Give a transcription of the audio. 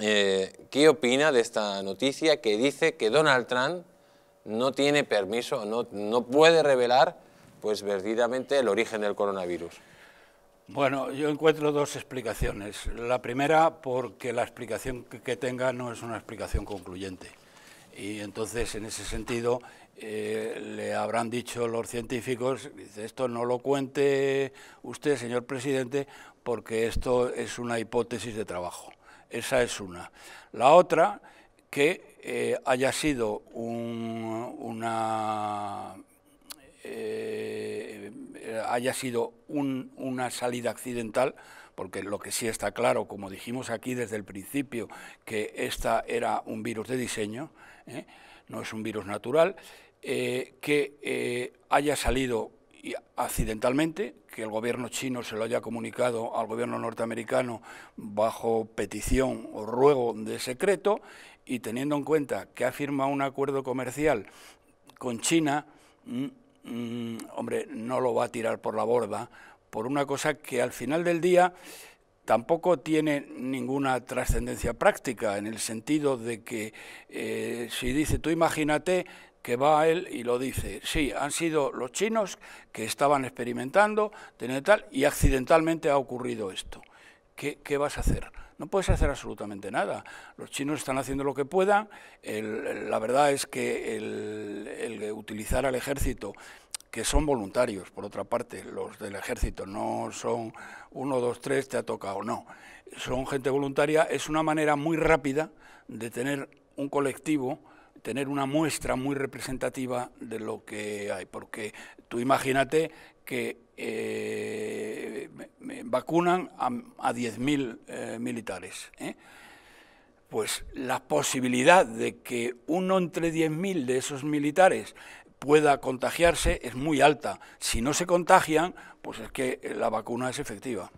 Eh, ¿qué opina de esta noticia que dice que Donald Trump no tiene permiso, no, puede revelar pues verdaderamente el origen del coronavirus? Bueno, yo encuentro dos explicaciones. La primera, porque la explicación que tenga no es una explicación concluyente. Y entonces, en ese sentido, eh, le habrán dicho los científicos, esto no lo cuente usted, señor presidente, porque esto es una hipótesis de trabajo. Esa es una. La otra, que eh, haya sido una eh, haya sido una salida accidental, porque lo que sí está claro, como dijimos aquí desde el principio, que esta era un virus de diseño, ¿eh? no es un virus natural, que haya salido y accidentalmente, que el gobierno chino se lo haya comunicado al gobierno norteamericano bajo petición o ruego de secreto, y teniendo en cuenta que ha firmado un acuerdo comercial con China, mm, mm, hombre, no lo va a tirar por la borda por una cosa que al final del día tampoco tiene ninguna trascendencia práctica, en el sentido de que eh, si dice, tú imagínate que va a él y lo dice, sí, han sido los chinos que estaban experimentando, tal, y accidentalmente ha ocurrido esto. ¿Qué, vas a hacer? No puedes hacer absolutamente nada. Los chinos están haciendo lo que puedan. la verdad es que el, el utilizar al ejército que son voluntarios, por otra parte, los del ejército, no son uno, dos, tres, te ha tocado, no. Son gente voluntaria, es una manera muy rápida de tener un colectivo tener una muestra muy representativa de lo que hay, porque tú imagínate que eh, vacunan a, 10.000 eh, militares. ¿eh? Pues la posibilidad de que uno entre 10.000 de esos militares pueda contagiarse es muy alta. Si no se contagian, pues es que la vacuna es efectiva.